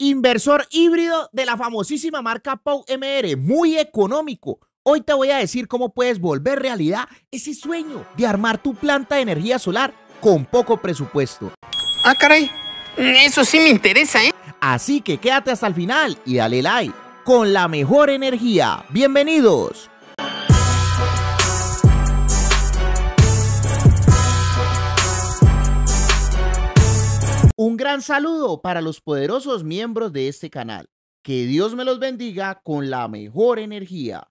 Inversor híbrido de la famosísima marca POW MR, muy económico. Hoy te voy a decir cómo puedes volver realidad ese sueño de armar tu planta de energía solar con poco presupuesto. Ah, caray, mm, eso sí me interesa, ¿eh? Así que quédate hasta el final y dale like con la mejor energía. Bienvenidos. Un gran saludo para los poderosos miembros de este canal. Que Dios me los bendiga con la mejor energía.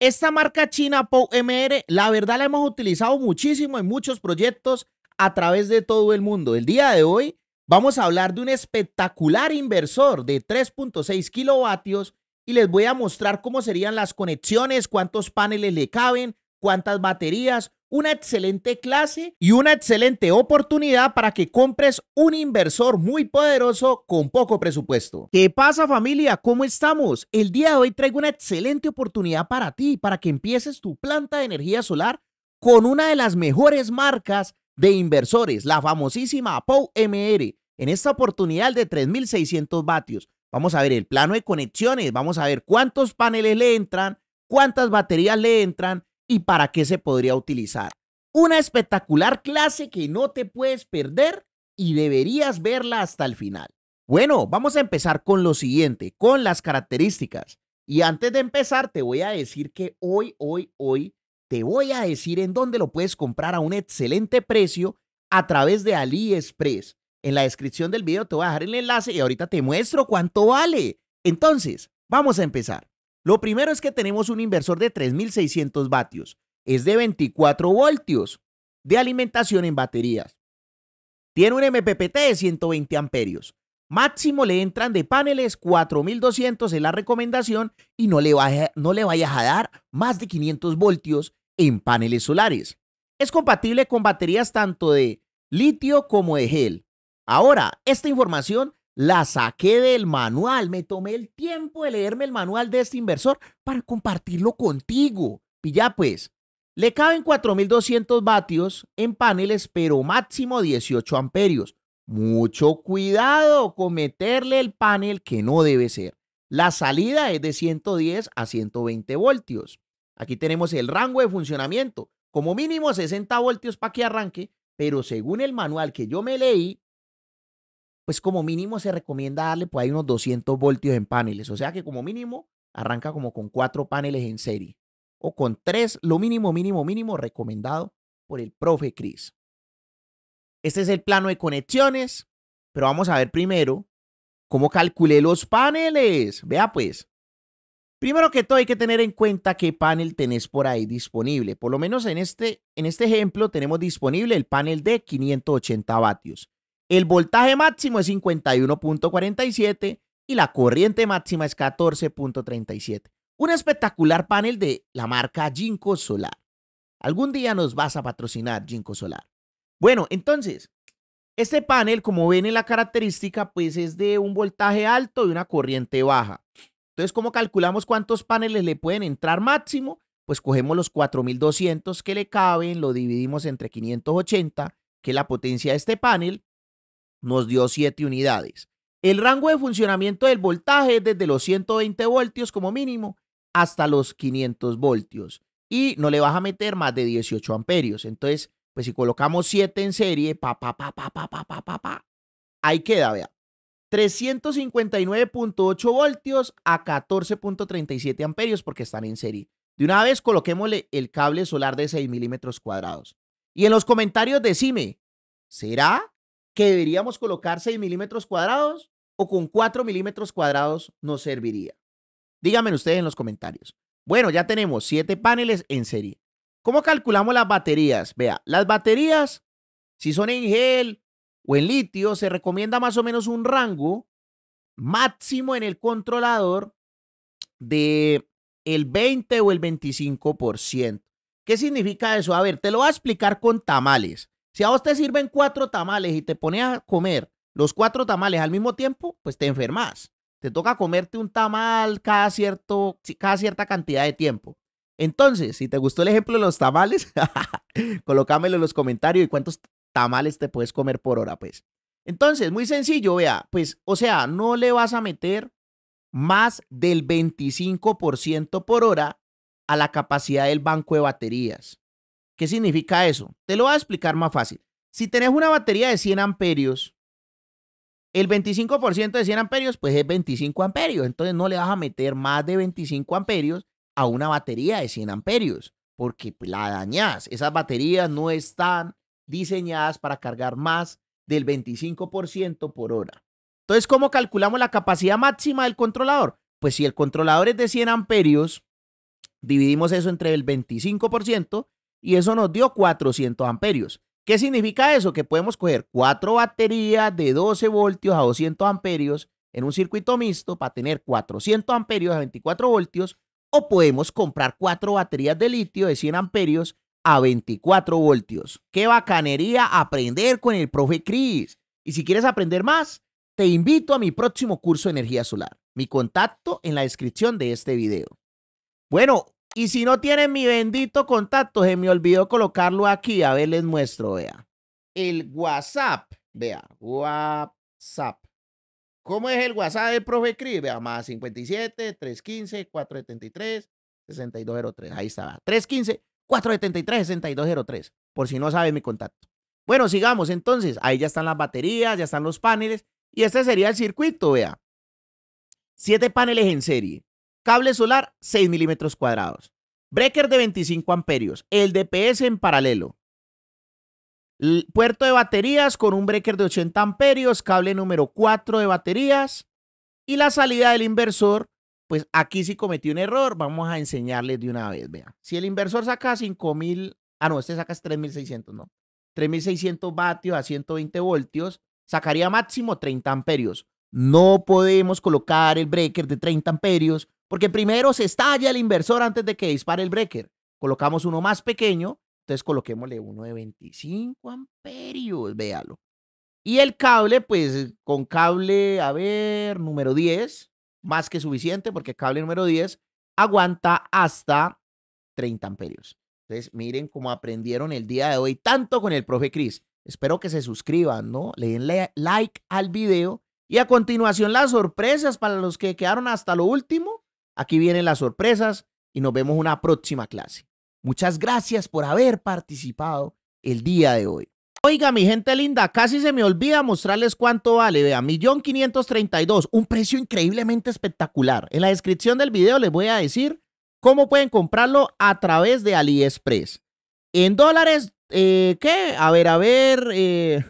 Esta marca china POUMR la verdad la hemos utilizado muchísimo en muchos proyectos a través de todo el mundo. El día de hoy vamos a hablar de un espectacular inversor de 3.6 kilovatios y les voy a mostrar cómo serían las conexiones, cuántos paneles le caben, cuántas baterías, una excelente clase y una excelente oportunidad para que compres un inversor muy poderoso con poco presupuesto. ¿Qué pasa familia? ¿Cómo estamos? El día de hoy traigo una excelente oportunidad para ti, para que empieces tu planta de energía solar con una de las mejores marcas de inversores, la famosísima POW MR. En esta oportunidad de 3600 vatios, vamos a ver el plano de conexiones, vamos a ver cuántos paneles le entran, cuántas baterías le entran, y para qué se podría utilizar. Una espectacular clase que no te puedes perder y deberías verla hasta el final. Bueno, vamos a empezar con lo siguiente, con las características. Y antes de empezar, te voy a decir que hoy, hoy, hoy, te voy a decir en dónde lo puedes comprar a un excelente precio a través de AliExpress. En la descripción del video te voy a dejar el enlace y ahorita te muestro cuánto vale. Entonces, vamos a empezar. Lo primero es que tenemos un inversor de 3600 vatios, es de 24 voltios de alimentación en baterías. Tiene un MPPT de 120 amperios. Máximo le entran de paneles 4200 en la recomendación y no le, vaya, no le vayas a dar más de 500 voltios en paneles solares. Es compatible con baterías tanto de litio como de gel. Ahora, esta información la saqué del manual, me tomé el tiempo de leerme el manual de este inversor para compartirlo contigo. Y ya pues, le caben 4.200 vatios en paneles, pero máximo 18 amperios. Mucho cuidado con meterle el panel que no debe ser. La salida es de 110 a 120 voltios. Aquí tenemos el rango de funcionamiento, como mínimo 60 voltios para que arranque, pero según el manual que yo me leí, pues como mínimo se recomienda darle pues hay unos 200 voltios en paneles. O sea que como mínimo arranca como con cuatro paneles en serie o con tres, lo mínimo, mínimo, mínimo recomendado por el profe Chris. Este es el plano de conexiones, pero vamos a ver primero cómo calculé los paneles. Vea pues. Primero que todo hay que tener en cuenta qué panel tenés por ahí disponible. Por lo menos en este, en este ejemplo tenemos disponible el panel de 580 vatios. El voltaje máximo es 51.47 y la corriente máxima es 14.37. Un espectacular panel de la marca Jinko Solar. Algún día nos vas a patrocinar Jinko Solar. Bueno, entonces, este panel, como ven en la característica, pues es de un voltaje alto y una corriente baja. Entonces, ¿cómo calculamos cuántos paneles le pueden entrar máximo? Pues cogemos los 4200 que le caben, lo dividimos entre 580, que es la potencia de este panel, nos dio 7 unidades. El rango de funcionamiento del voltaje es desde los 120 voltios como mínimo hasta los 500 voltios y no le vas a meter más de 18 amperios. Entonces, pues si colocamos 7 en serie, pa, pa, pa, pa, pa, pa, pa, pa, pa, ahí queda, vea. 359.8 voltios a 14.37 amperios porque están en serie. De una vez coloquémosle el cable solar de 6 milímetros cuadrados. Y en los comentarios decime, ¿será que deberíamos colocar 6 milímetros cuadrados o con 4 milímetros cuadrados nos serviría? Díganme ustedes en los comentarios. Bueno, ya tenemos 7 paneles en serie. ¿Cómo calculamos las baterías? Vea, las baterías, si son en gel o en litio, se recomienda más o menos un rango máximo en el controlador de el 20 o el 25%. ¿Qué significa eso? A ver, te lo voy a explicar con tamales. Si a vos te sirven cuatro tamales y te pones a comer los cuatro tamales al mismo tiempo, pues te enfermas. Te toca comerte un tamal cada, cierto, cada cierta cantidad de tiempo. Entonces, si te gustó el ejemplo de los tamales, colócamelo en los comentarios y cuántos tamales te puedes comer por hora, pues. Entonces, muy sencillo, vea, pues, o sea, no le vas a meter más del 25% por hora a la capacidad del banco de baterías. ¿Qué significa eso? Te lo voy a explicar más fácil. Si tenés una batería de 100 amperios, el 25% de 100 amperios, pues es 25 amperios. Entonces no le vas a meter más de 25 amperios a una batería de 100 amperios, porque pues, la dañas. Esas baterías no están diseñadas para cargar más del 25% por hora. Entonces, ¿cómo calculamos la capacidad máxima del controlador? Pues si el controlador es de 100 amperios, dividimos eso entre el 25% y eso nos dio 400 amperios. ¿Qué significa eso? Que podemos coger cuatro baterías de 12 voltios a 200 amperios en un circuito mixto para tener 400 amperios a 24 voltios o podemos comprar cuatro baterías de litio de 100 amperios a 24 voltios. Qué bacanería aprender con el profe Chris! Y si quieres aprender más, te invito a mi próximo curso de energía solar. Mi contacto en la descripción de este video. Bueno, y si no tienen mi bendito contacto, se me olvidó colocarlo aquí. A ver, les muestro, vea. El WhatsApp, vea, WhatsApp. ¿Cómo es el WhatsApp del profe Cris? Vea, más 57, 315, 473, 6203. Ahí estaba. 315, 473, 6203. Por si no sabe mi contacto. Bueno, sigamos entonces. Ahí ya están las baterías, ya están los paneles. Y este sería el circuito, vea. Siete paneles en serie. Cable solar 6 milímetros cuadrados. Breaker de 25 amperios. El DPS en paralelo. puerto de baterías con un breaker de 80 amperios. Cable número 4 de baterías. Y la salida del inversor. Pues aquí sí cometí un error. Vamos a enseñarles de una vez. Vea. Si el inversor saca 5000. Ah, no, este saca 3600, no. 3600 vatios a 120 voltios. Sacaría máximo 30 amperios. No podemos colocar el breaker de 30 amperios porque primero se estalla el inversor antes de que dispare el breaker. Colocamos uno más pequeño, entonces coloquémosle uno de 25 amperios, véalo. Y el cable, pues con cable, a ver, número 10, más que suficiente porque cable número 10 aguanta hasta 30 amperios. Entonces, miren cómo aprendieron el día de hoy, tanto con el profe Cris. Espero que se suscriban, ¿no? Le den like al video. Y a continuación, las sorpresas para los que quedaron hasta lo último. Aquí vienen las sorpresas y nos vemos una próxima clase. Muchas gracias por haber participado el día de hoy. Oiga, mi gente linda, casi se me olvida mostrarles cuánto vale. Vea, 1.532, un precio increíblemente espectacular. En la descripción del video les voy a decir cómo pueden comprarlo a través de AliExpress. En dólares, eh, ¿qué? A ver, a ver. Eh,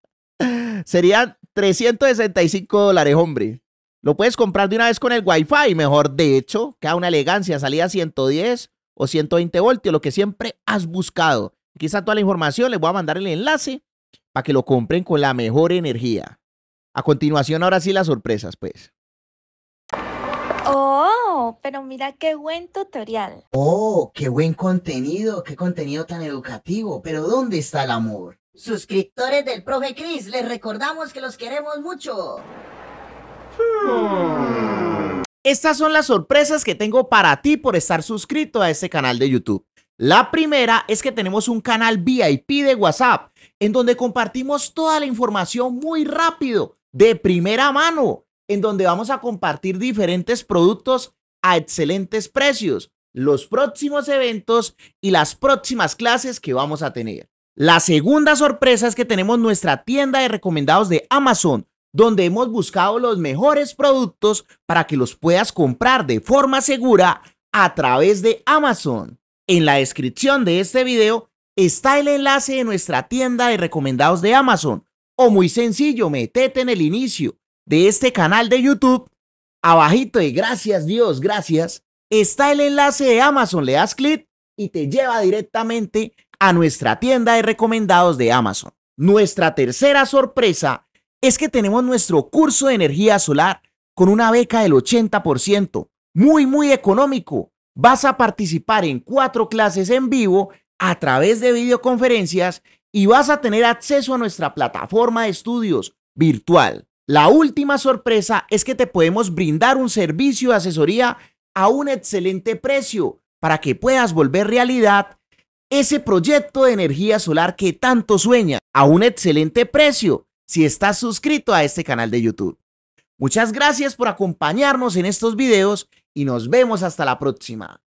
serían 365 dólares, hombre. Lo puedes comprar de una vez con el Wi-Fi, mejor de que Queda una elegancia, salida 110 o 120 voltios, lo que siempre has buscado. Aquí está toda la información, les voy a mandar el enlace para que lo compren con la mejor energía. A continuación, ahora sí las sorpresas, pues. Oh, pero mira qué buen tutorial. Oh, qué buen contenido, qué contenido tan educativo. Pero ¿dónde está el amor? Suscriptores del profe Cris, les recordamos que los queremos mucho. Estas son las sorpresas que tengo para ti por estar suscrito a este canal de YouTube. La primera es que tenemos un canal VIP de WhatsApp en donde compartimos toda la información muy rápido, de primera mano, en donde vamos a compartir diferentes productos a excelentes precios, los próximos eventos y las próximas clases que vamos a tener. La segunda sorpresa es que tenemos nuestra tienda de recomendados de Amazon, donde hemos buscado los mejores productos para que los puedas comprar de forma segura a través de Amazon. En la descripción de este video está el enlace de nuestra tienda de recomendados de Amazon. O muy sencillo, metete en el inicio de este canal de YouTube. Abajito de gracias Dios, gracias, está el enlace de Amazon. Le das clic y te lleva directamente a nuestra tienda de recomendados de Amazon. Nuestra tercera sorpresa es que tenemos nuestro curso de energía solar con una beca del 80%, muy, muy económico. Vas a participar en cuatro clases en vivo a través de videoconferencias y vas a tener acceso a nuestra plataforma de estudios virtual. La última sorpresa es que te podemos brindar un servicio de asesoría a un excelente precio para que puedas volver realidad ese proyecto de energía solar que tanto sueñas a un excelente precio si estás suscrito a este canal de YouTube. Muchas gracias por acompañarnos en estos videos y nos vemos hasta la próxima.